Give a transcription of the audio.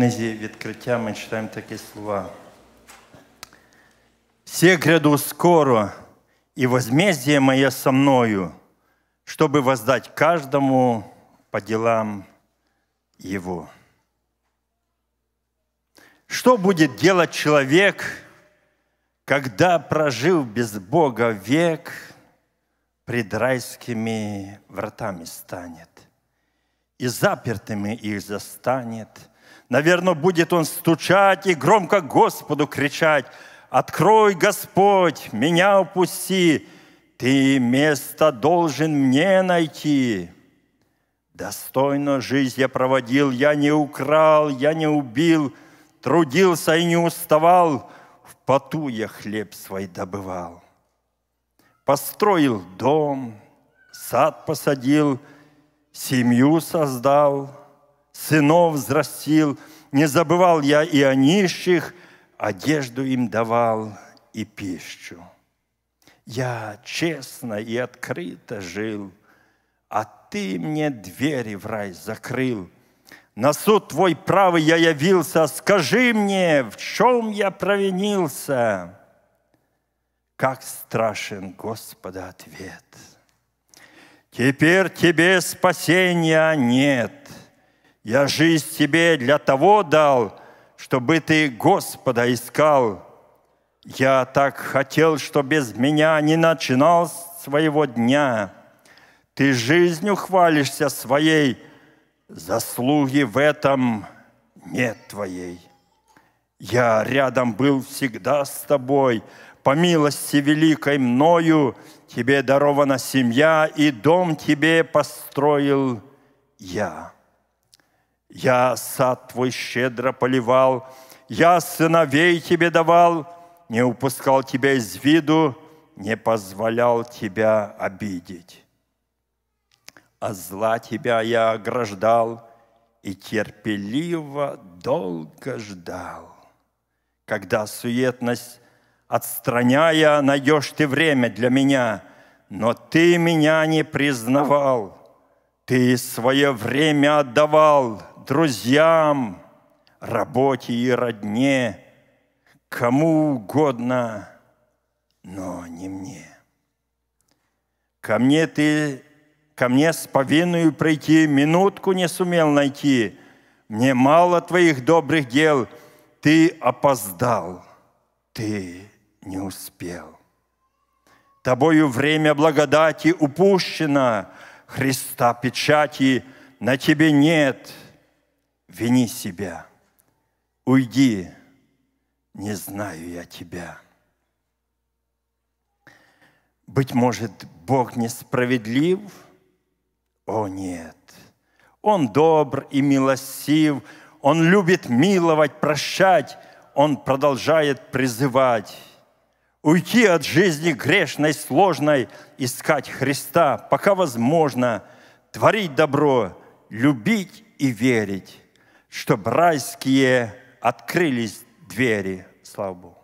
книзі відкриття ми читаємо такі слова. «Все гряду скоро, и возмездие мое со мною, чтобы воздать каждому по делам его». Что будет делать человек, когда, прожил без Бога век, пред райскими вратами станет, и запертыми их застанет – Наверное, будет он стучать и громко Господу кричать, «Открой, Господь, меня упусти, Ты место должен мне найти». Достойно жизнь я проводил, я не украл, я не убил, трудился и не уставал, в поту я хлеб свой добывал. Построил дом, сад посадил, семью создал – сынов взрастил, не забывал я и о нищих, одежду им давал и пищу. Я честно и открыто жил, а ты мне двери в рай закрыл. На суд твой правый я явился, скажи мне, в чем я провинился? Как страшен Господа ответ. Теперь тебе спасения нет, я жизнь тебе для того дал, чтобы ты Господа искал. Я так хотел, чтобы без меня не начинал своего дня. Ты жизнью хвалишься своей, заслуги в этом нет твоей. Я рядом был всегда с тобой, по милости великой мною тебе дарована семья, и дом тебе построил я. Я сад твой щедро поливал, я сыновей тебе давал, не упускал тебя из виду, не позволял тебя обидеть. А зла тебя я ограждал и терпеливо долго ждал. Когда суетность отстраняя, найдешь ты время для меня, но ты меня не признавал, ты свое время отдавал – друзьям, работе и родне, кому угодно, но не мне. Ко мне ты, ко мне с повинную прийти, минутку не сумел найти. Мне мало твоих добрых дел, ты опоздал, ты не успел. Тобою время благодати упущено, Христа печати на тебе нет – вини себя, уйди, не знаю я тебя. Быть может, Бог несправедлив? О нет, Он добр и милостив, Он любит миловать, прощать, Он продолжает призывать. Уйти от жизни грешной, сложной, искать Христа, пока возможно, творить добро, любить и верить чтобы райские открылись двери, слава Богу.